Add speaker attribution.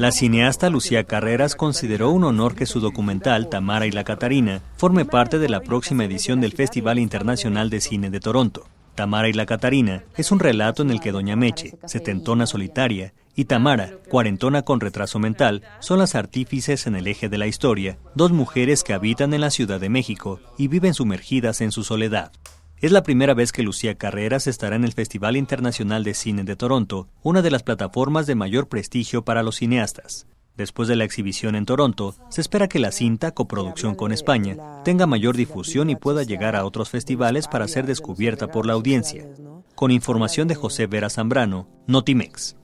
Speaker 1: La cineasta Lucía Carreras consideró un honor que su documental Tamara y la Catarina forme parte de la próxima edición del Festival Internacional de Cine de Toronto. Tamara y la Catarina es un relato en el que Doña Meche, setentona solitaria, y Tamara, cuarentona con retraso mental, son las artífices en el eje de la historia, dos mujeres que habitan en la Ciudad de México y viven sumergidas en su soledad. Es la primera vez que Lucía Carreras estará en el Festival Internacional de Cine de Toronto, una de las plataformas de mayor prestigio para los cineastas. Después de la exhibición en Toronto, se espera que la cinta, coproducción con España, tenga mayor difusión y pueda llegar a otros festivales para ser descubierta por la audiencia. Con información de José Vera Zambrano, Notimex.